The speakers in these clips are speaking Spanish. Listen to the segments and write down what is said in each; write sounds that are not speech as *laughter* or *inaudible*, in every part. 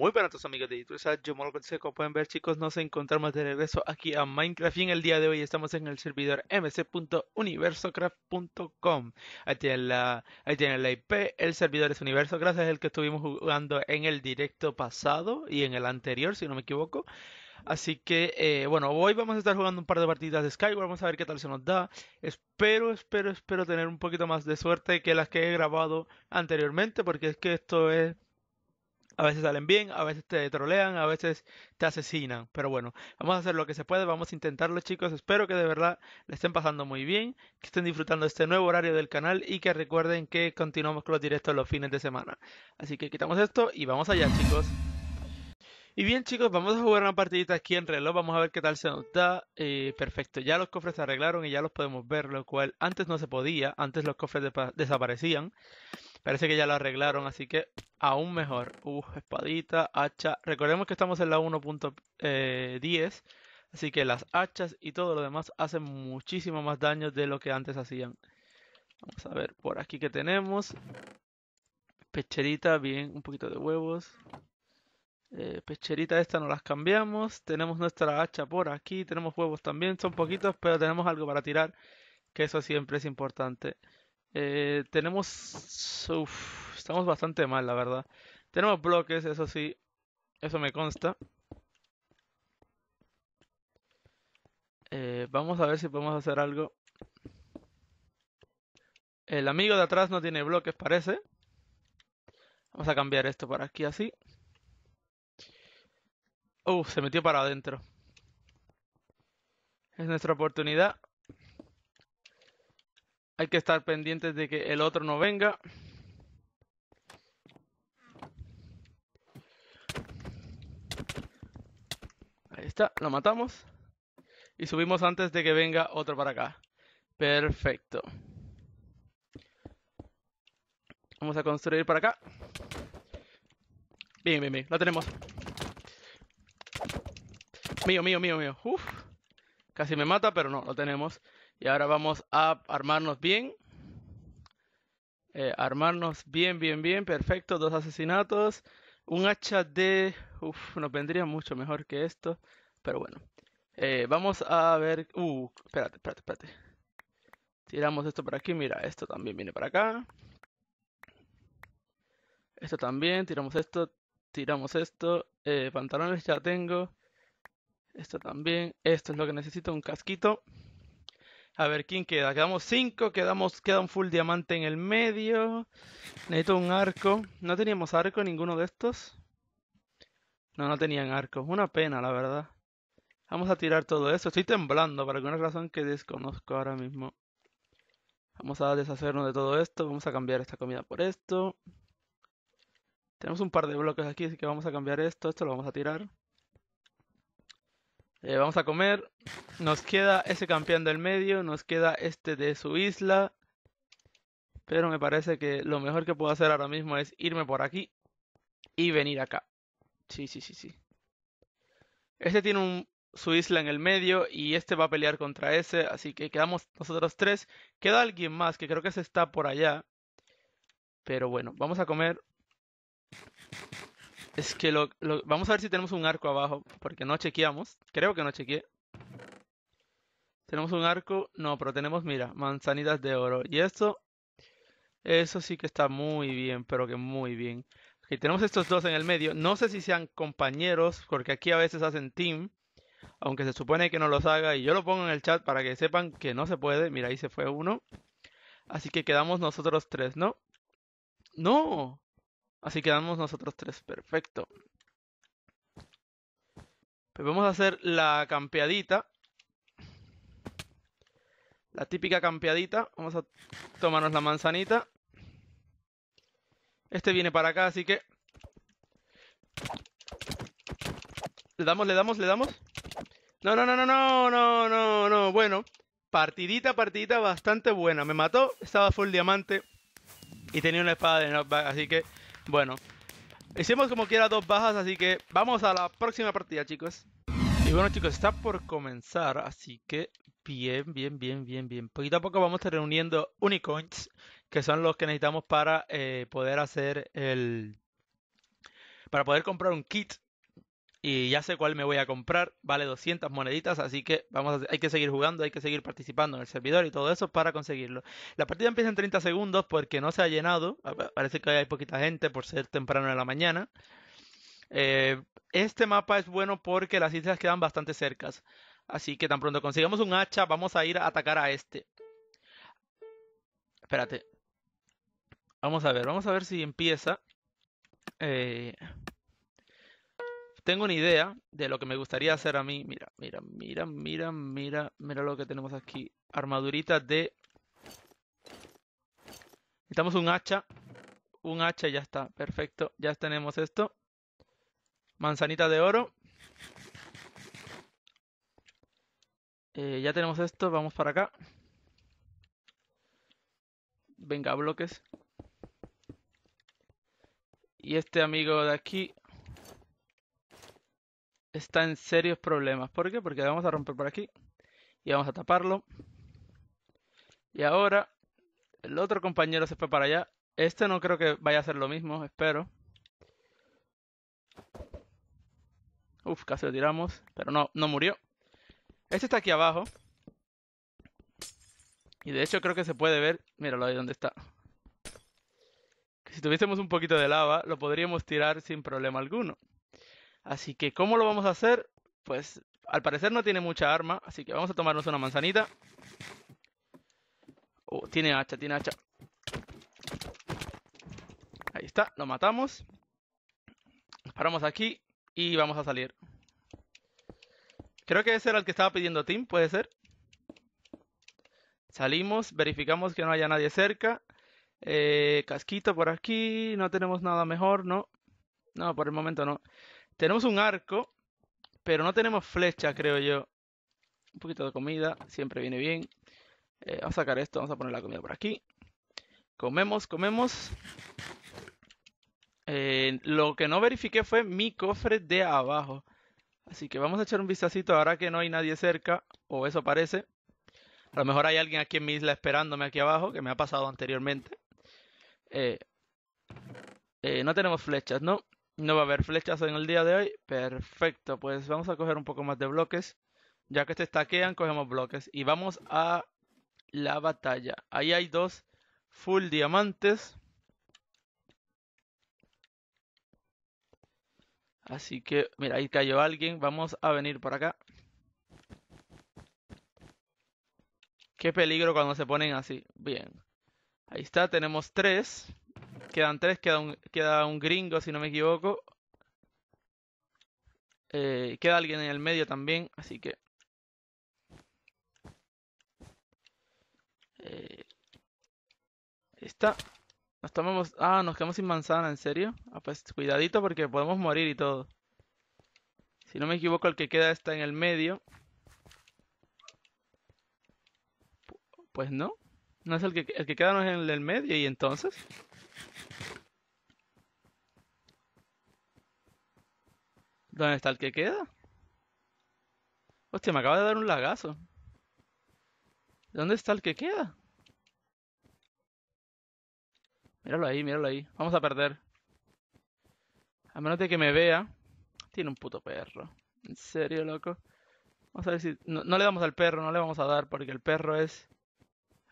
Muy buenas tus amigos de YouTube, yo Moro Consejo. Pueden ver, chicos, nos encontramos de regreso aquí a Minecraft. Y en el día de hoy estamos en el servidor mc.universocraft.com. Ahí en la, la IP. El servidor es Universo gracias el que estuvimos jugando en el directo pasado y en el anterior, si no me equivoco. Así que, eh, bueno, hoy vamos a estar jugando un par de partidas de Skyward, vamos a ver qué tal se nos da. Espero, espero, espero tener un poquito más de suerte que las que he grabado anteriormente, porque es que esto es a veces salen bien, a veces te trolean, a veces te asesinan. Pero bueno, vamos a hacer lo que se puede, vamos a intentarlo chicos. Espero que de verdad le estén pasando muy bien, que estén disfrutando este nuevo horario del canal y que recuerden que continuamos con los directos los fines de semana. Así que quitamos esto y vamos allá chicos. Y bien chicos, vamos a jugar una partidita aquí en reloj, vamos a ver qué tal se nos da. Eh, perfecto, ya los cofres se arreglaron y ya los podemos ver, lo cual antes no se podía, antes los cofres desaparecían. Parece que ya lo arreglaron, así que aún mejor. Uh, espadita, hacha. Recordemos que estamos en la 1.10, eh, así que las hachas y todo lo demás hacen muchísimo más daño de lo que antes hacían. Vamos a ver por aquí que tenemos. Pecherita, bien, un poquito de huevos. Eh, pecherita esta no las cambiamos. Tenemos nuestra hacha por aquí. Tenemos huevos también. Son poquitos, pero tenemos algo para tirar. Que eso siempre es importante. Eh, tenemos... estamos bastante mal, la verdad. Tenemos bloques, eso sí. Eso me consta. Eh, vamos a ver si podemos hacer algo. El amigo de atrás no tiene bloques, parece. Vamos a cambiar esto por aquí así. Oh, se metió para adentro. Es nuestra oportunidad. Hay que estar pendientes de que el otro no venga. Ahí está, lo matamos. Y subimos antes de que venga otro para acá. Perfecto. Vamos a construir para acá. Bien, bien, bien, lo tenemos. Mío, mío, mío, mío. Uf. Casi me mata, pero no, lo tenemos. Y ahora vamos a armarnos bien. Eh, armarnos bien, bien, bien. Perfecto. Dos asesinatos. Un hacha de... Uf, nos vendría mucho mejor que esto. Pero bueno. Eh, vamos a ver... Uh, espérate, espérate, espérate. Tiramos esto por aquí. Mira, esto también viene para acá. Esto también. Tiramos esto. Tiramos esto. Eh, pantalones ya tengo. Esto también. Esto es lo que necesito, un casquito. A ver, ¿quién queda? Quedamos cinco. quedamos, queda un full diamante en el medio. Necesito un arco. No teníamos arco ninguno de estos. No, no tenían arco. Una pena, la verdad. Vamos a tirar todo esto. Estoy temblando por alguna razón que desconozco ahora mismo. Vamos a deshacernos de todo esto. Vamos a cambiar esta comida por esto. Tenemos un par de bloques aquí, así que vamos a cambiar esto. Esto lo vamos a tirar. Eh, vamos a comer. Nos queda ese campeón del medio. Nos queda este de su isla. Pero me parece que lo mejor que puedo hacer ahora mismo es irme por aquí. Y venir acá. Sí, sí, sí, sí. Este tiene un, su isla en el medio. Y este va a pelear contra ese. Así que quedamos nosotros tres. Queda alguien más que creo que se está por allá. Pero bueno, vamos a comer. Es que lo, Vamos a ver si tenemos un arco abajo, porque no chequeamos. Creo que no chequeé. Tenemos un arco. No, pero tenemos, mira, manzanitas de oro. Y esto... Eso sí que está muy bien, pero que muy bien. Y tenemos estos dos en el medio. No sé si sean compañeros, porque aquí a veces hacen team. Aunque se supone que no los haga. Y yo lo pongo en el chat para que sepan que no se puede. Mira, ahí se fue uno. Así que quedamos nosotros tres, ¿no? ¡No! Así quedamos nosotros tres. Perfecto. Pues vamos a hacer la campeadita. La típica campeadita. Vamos a tomarnos la manzanita. Este viene para acá, así que... Le damos, le damos, le damos. No, no, no, no, no, no, no, no. Bueno, partidita, partidita bastante buena. Me mató, estaba full diamante y tenía una espada de knockback, así que bueno, hicimos como quiera dos bajas, así que vamos a la próxima partida, chicos. Y bueno, chicos, está por comenzar, así que bien, bien, bien, bien, bien. Poquito a poco vamos reuniendo Unicoins, que son los que necesitamos para eh, poder hacer el... Para poder comprar un kit y ya sé cuál me voy a comprar, vale 200 moneditas, así que vamos hay que seguir jugando, hay que seguir participando en el servidor y todo eso para conseguirlo. La partida empieza en 30 segundos porque no se ha llenado, parece que hay poquita gente por ser temprano en la mañana. Eh, este mapa es bueno porque las islas quedan bastante cercas, así que tan pronto consigamos un hacha vamos a ir a atacar a este. Espérate. Vamos a ver, vamos a ver si empieza. Eh, tengo una idea de lo que me gustaría hacer a mí. Mira, mira, mira, mira, mira, mira lo que tenemos aquí. Armadurita de... Necesitamos un hacha. Un hacha y ya está. Perfecto. Ya tenemos esto. Manzanita de oro. Eh, ya tenemos esto. Vamos para acá. Venga, bloques. Y este amigo de aquí está en serios problemas. ¿Por qué? Porque vamos a romper por aquí y vamos a taparlo. Y ahora el otro compañero se fue para allá. Este no creo que vaya a ser lo mismo, espero. Uf, casi lo tiramos, pero no, no murió. Este está aquí abajo. Y de hecho creo que se puede ver, míralo ahí donde está. Que si tuviésemos un poquito de lava, lo podríamos tirar sin problema alguno. Así que, ¿cómo lo vamos a hacer? Pues al parecer no tiene mucha arma, así que vamos a tomarnos una manzanita. Oh, tiene hacha, tiene hacha. Ahí está, lo matamos. Paramos aquí y vamos a salir. Creo que ese era el que estaba pidiendo Tim, puede ser. Salimos, verificamos que no haya nadie cerca. Eh, casquito por aquí, no tenemos nada mejor, ¿no? No, por el momento no. Tenemos un arco, pero no tenemos flecha, creo yo. Un poquito de comida, siempre viene bien. Eh, vamos a sacar esto, vamos a poner la comida por aquí. Comemos, comemos. Eh, lo que no verifiqué fue mi cofre de abajo. Así que vamos a echar un vistacito ahora que no hay nadie cerca, o eso parece. A lo mejor hay alguien aquí en mi isla esperándome aquí abajo, que me ha pasado anteriormente. Eh, no tenemos flechas, ¿no? No va a haber flechas en el día de hoy. Perfecto, pues vamos a coger un poco más de bloques. Ya que se stackean, cogemos bloques. Y vamos a la batalla. Ahí hay dos full diamantes. Así que, mira, ahí cayó alguien. Vamos a venir por acá. Qué peligro cuando se ponen así. Bien. Ahí está, tenemos tres. Quedan tres, queda un, queda un gringo, si no me equivoco. Eh, queda alguien en el medio también, así que... Eh, está. Nos tomamos... Ah, nos quedamos sin manzana, ¿en serio? Ah, pues cuidadito porque podemos morir y todo. Si no me equivoco, el que queda está en el medio. Pues no. No es el que, el que queda no es en el medio y entonces... ¿Dónde está el que queda? Hostia, me acaba de dar un lagazo. ¿Dónde está el que queda? Míralo ahí, míralo ahí. Vamos a perder. A menos de que me vea. Tiene un puto perro. ¿En serio, loco? Vamos a ver si... No, le damos al perro, no le vamos a dar, porque el perro es...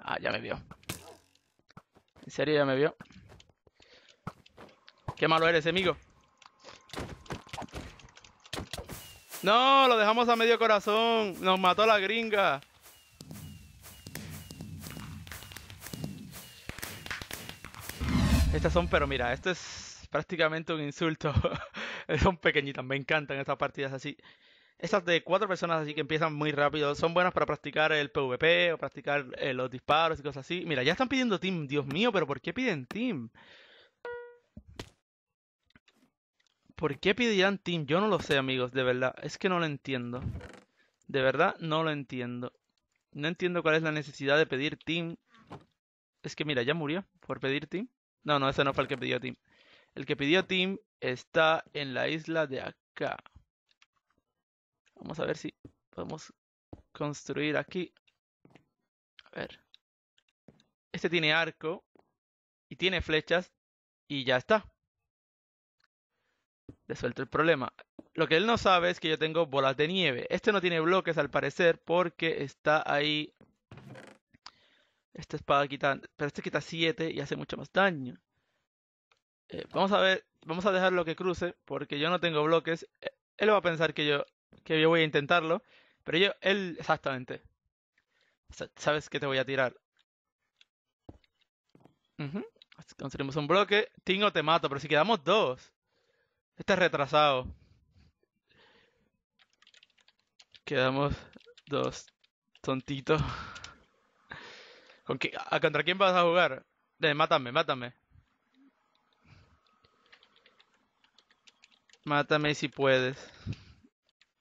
Ah, ya me vio. En serio, ya me vio. Qué malo eres, amigo. No, lo dejamos a medio corazón. Nos mató la gringa. Estas son, pero mira, esto es prácticamente un insulto. *laughs* son pequeñitas, me encantan estas partidas así. Estas de cuatro personas así que empiezan muy rápido son buenas para practicar el PvP o practicar eh, los disparos y cosas así. Mira, ya están pidiendo team, Dios mío, pero ¿por qué piden team? ¿Por qué pedirán team? Yo no lo sé, amigos, de verdad. Es que no lo entiendo. De verdad, no lo entiendo. No entiendo cuál es la necesidad de pedir team. Es que mira, ya murió por pedir team. No, no, ese no fue el que pidió team. El que pidió team está en la isla de acá. Vamos a ver si podemos construir aquí. A ver. Este tiene arco y tiene flechas y ya está resuelto el problema. Lo que él no sabe es que yo tengo bolas de nieve. Este no tiene bloques al parecer porque está ahí. Esta espada quita. Pero este quita 7 y hace mucho más daño. Eh, vamos a ver. Vamos a dejarlo que cruce porque yo no tengo bloques. Eh, él va a pensar que yo, que yo voy a intentarlo. Pero yo, él, exactamente. Sabes que te voy a tirar. Conseguimos un bloque. Tingo, te mato, pero si quedamos dos. Este retrasado. Quedamos dos tontitos. ¿Con ¿Contra quién vas a jugar? mátame, mátame. Mátame si puedes.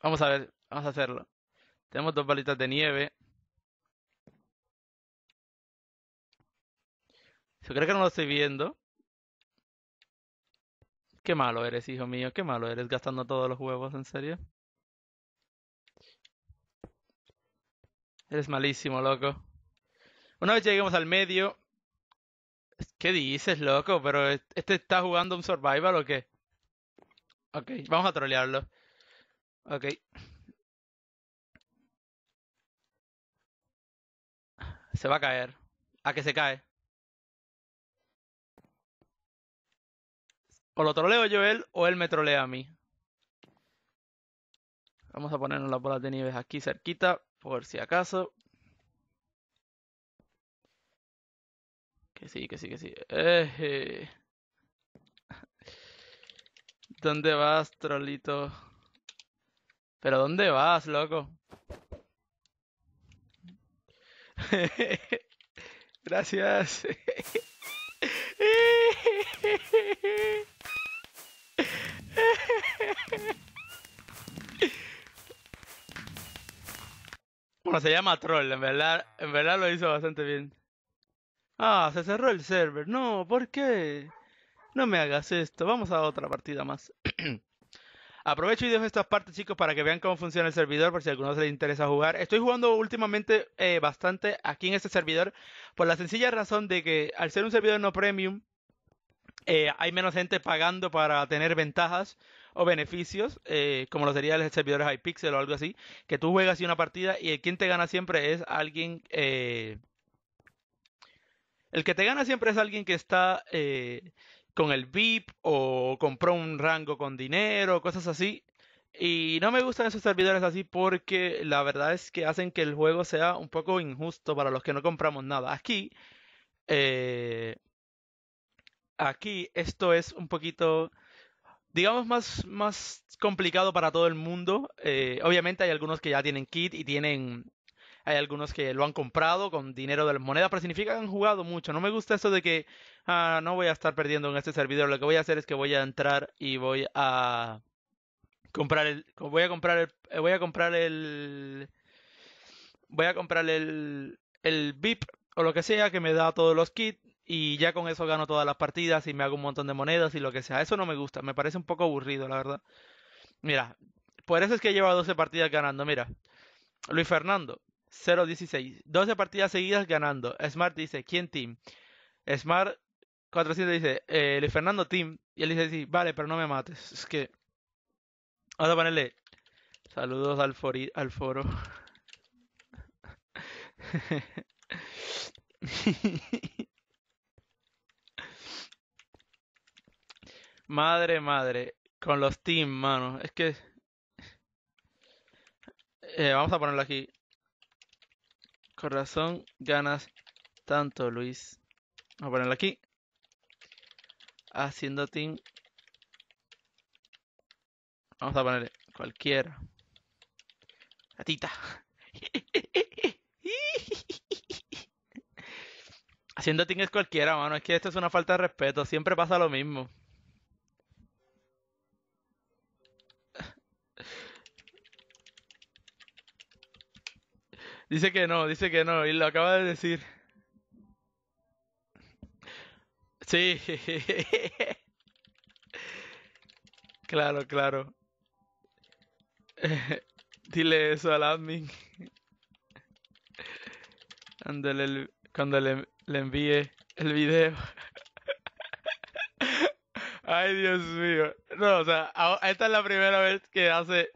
Vamos a ver, vamos a hacerlo. Tenemos dos balitas de nieve. Yo creo que no lo estoy viendo. Qué malo eres, hijo mío, qué malo eres gastando todos los huevos, ¿en serio? Eres malísimo, loco. Una vez lleguemos al medio... ¿Qué dices, loco? ¿Pero este está jugando un survival o qué? Ok, vamos a trolearlo. Ok. Se va a caer. A que se cae. O lo troleo yo él o él me trolea a mí. Vamos a ponernos las bolas de nieve aquí cerquita, por si acaso. Que sí, que sí, que sí. Eh, ¿Dónde vas, trolito? ¿Pero dónde vas, loco? *laughs* Gracias. *laughs* Bueno, se llama troll, en verdad, en verdad lo hizo bastante bien. Ah, se cerró el server. No, ¿por qué? No me hagas esto. Vamos a otra partida más. *clears throat* Aprovecho y dejo estas partes, chicos, para que vean cómo funciona el servidor, por si a se les interesa jugar. Estoy jugando últimamente eh, bastante aquí en este servidor, por la sencilla razón de que al ser un servidor no premium, eh, hay menos gente pagando para tener ventajas o beneficios, eh, como lo serían los servidores Hypixel o algo así, que tú juegas y una partida y el quien te gana siempre es alguien... Eh, el que te gana siempre es alguien que está eh, con el VIP o compró un rango con dinero, cosas así. Y no me gustan esos servidores así porque la verdad es que hacen que el juego sea un poco injusto para los que no compramos nada. Aquí, aquí esto es un poquito digamos, más, más complicado para todo el mundo. Eh, obviamente hay algunos que ya tienen kit y tienen... Hay algunos que lo han comprado con dinero de las monedas, pero significa que han jugado mucho. No me gusta eso de que ah, no voy a estar perdiendo en este servidor. Lo que voy a hacer es que voy a entrar y voy a comprar el, voy a comprar el, voy a comprar el, voy a comprar el, el VIP o lo que sea que me da todos los kits y ya con eso gano todas las partidas y me hago un montón de monedas y lo que sea. Eso no me gusta, me parece un poco aburrido, la verdad. Mira, por eso es que he llevado 12 partidas ganando. Mira, Luis Fernando, 0-16, 12 partidas seguidas ganando. Smart dice, ¿quién team? Smart 400 dice, eh, Luis Fernando team. Y él dice, sí, vale, pero no me mates. Es que. Vamos a ponerle. Saludos al, al foro. *laughs* *laughs* Madre, madre. Con los teams, mano. Es que. Eh, vamos a ponerlo aquí. Corazón, ganas tanto, Luis. Vamos a ponerlo aquí. Haciendo team. Vamos a ponerle cualquiera. Gatita. *laughs* Haciendo team es cualquiera, mano. Es que esto es una falta de respeto. Siempre pasa lo mismo. Dice que no, dice que no, y lo acaba de decir. Sí. *laughs* claro, claro. *laughs* Dile eso al admin. Cuando le, le envíe el video. *laughs* Ay, Dios mío. No, o sea, esta es la primera vez que hace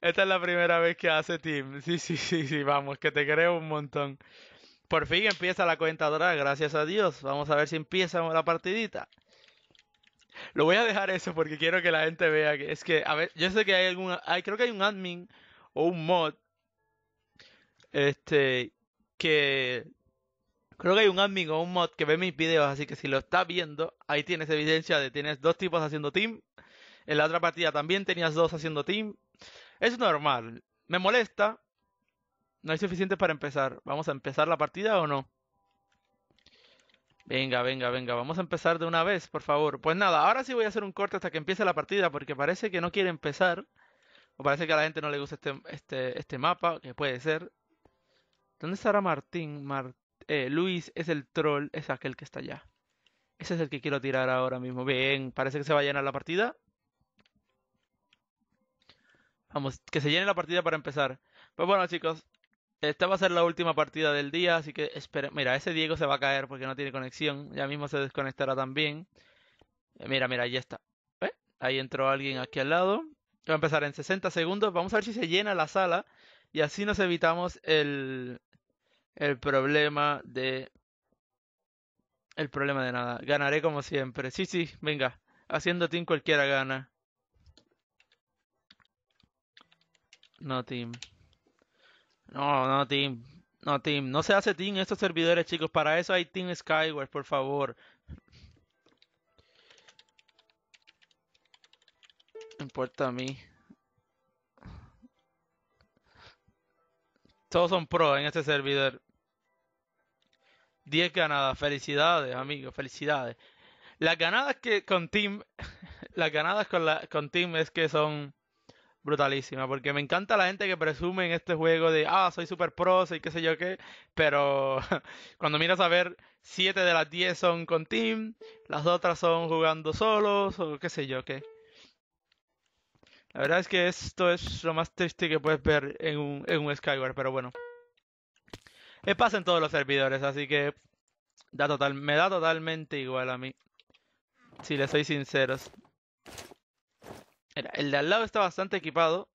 esta es la primera vez que hace team, *laughs* Sí, sí, sí, sí, vamos, que te creo un montón. Por fin empieza la cuenta dorada, gracias a Dios. Vamos a ver si empieza la partidita. Lo voy a dejar eso porque quiero que la gente vea que es que, a ver, yo sé que hay algún, hay, creo que hay un admin o un mod, este, que, creo que hay un admin o un mod que ve mis videos, así que si lo está viendo, ahí tienes evidencia de tienes dos tipos haciendo team, en la otra partida también tenías dos haciendo team, es normal. Me molesta. No hay suficiente para empezar. ¿Vamos a empezar la partida o no? Venga, venga, venga. Vamos a empezar de una vez, por favor. Pues nada, ahora sí voy a hacer un corte hasta que empiece la partida porque parece que no quiere empezar. O parece que a la gente no le gusta este, este, este mapa, que puede ser. ¿Dónde estará Martín? Eh, Luis es el troll, es aquel que está allá. Ese es el que quiero tirar ahora mismo. Bien, parece que se va a llenar la partida. Vamos, que se llene la partida para empezar. Pues bueno, chicos, esta va a ser la última partida del día, así que espera. Mira, ese Diego se va a caer porque no tiene conexión. Ya mismo se desconectará también. Eh, mira, mira, ya está. Ahí entró alguien aquí al lado. Va a empezar en 60 segundos. Vamos a ver si se llena la sala. Y así nos evitamos el, el problema de... El problema de nada. Ganaré como siempre. Sí, sí, venga. Haciendo team cualquiera gana. No, team. No, no, team. No, team. No se hace team en estos servidores, chicos. Para eso hay Team Skyward, por favor. importa a mí. Todos son pro en este servidor. 10 ganadas. Felicidades, amigos. Felicidades. Las ganadas que con Team. *laughs* Las ganadas con, la, con Team es que son brutalísima, porque me encanta la gente que presume en este juego de, ah, soy super pro, soy qué sé yo qué, pero *laughs* cuando miras a ver, 7 de las 10 son con team, las otras son jugando solos o qué sé yo qué. La verdad es que esto es lo más triste que puedes ver en un, en un Skyward, pero bueno. pasa en todos los servidores, así que da total, me da totalmente igual a mí. Si les soy sinceros. Mira, el de al lado está bastante equipado,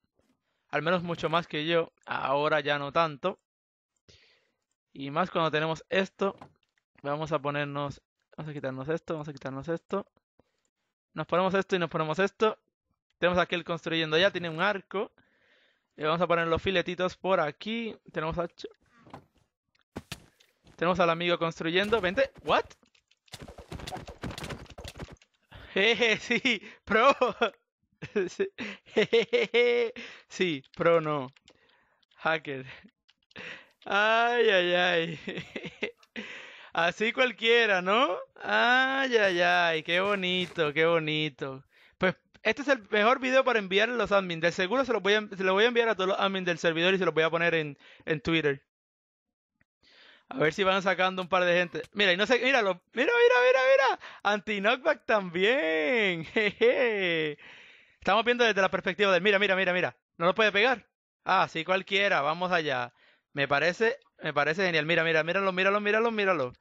al menos mucho más que yo, ahora ya no tanto. Y más cuando tenemos esto, vamos a ponernos, vamos a quitarnos esto, vamos a quitarnos esto. Nos ponemos esto y nos ponemos esto. Tenemos aquel construyendo ya, tiene un arco. Le vamos a poner los filetitos por aquí. Tenemos a... Tenemos al amigo construyendo. Vente. ¿What? *laughs* Jeje, sí. *laughs* Pro. *laughs* sí, pro no. Hacker. Ay, ay, ay. *laughs* Así cualquiera, ¿no? Ay, ay, ay. Qué bonito, qué bonito. Pues este es el mejor video para enviar a los admins. De seguro se lo voy a, se lo voy a enviar a todos los admins del servidor y se los voy a poner en, en Twitter. A ver si van sacando un par de gente. Mira, y no sé, míralo. Mira, mira, mira, mira. Anti-knockback también. *laughs* Jeje. Estamos viendo desde la perspectiva de mira, mira, mira, mira, no lo puede pegar. Ah, sí, cualquiera, vamos allá. Me parece, me parece genial. Mira, mira, míralo, míralo, míralo, míralo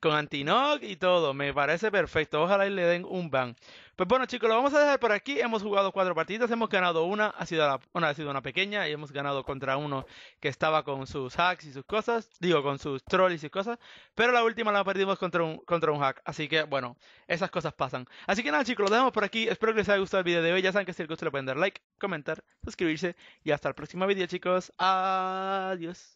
con Antinog y todo. Me parece perfecto. Ojalá y le den un ban. Pues bueno, chicos, lo vamos a dejar por aquí. Hemos jugado cuatro partidas, hemos ganado una, ha sido, una, ha sido una pequeña, y hemos ganado contra uno que estaba con sus hacks y sus cosas. Digo, con sus trolls y sus cosas. Pero la última la perdimos contra un, contra un hack. Así que, bueno, esas cosas pasan. Así que nada, chicos, lo dejamos por aquí. Espero que les haya gustado el video de hoy. Ya saben que si les gusta le pueden dar like, comentar, suscribirse. Y hasta el próximo video, chicos. Adiós.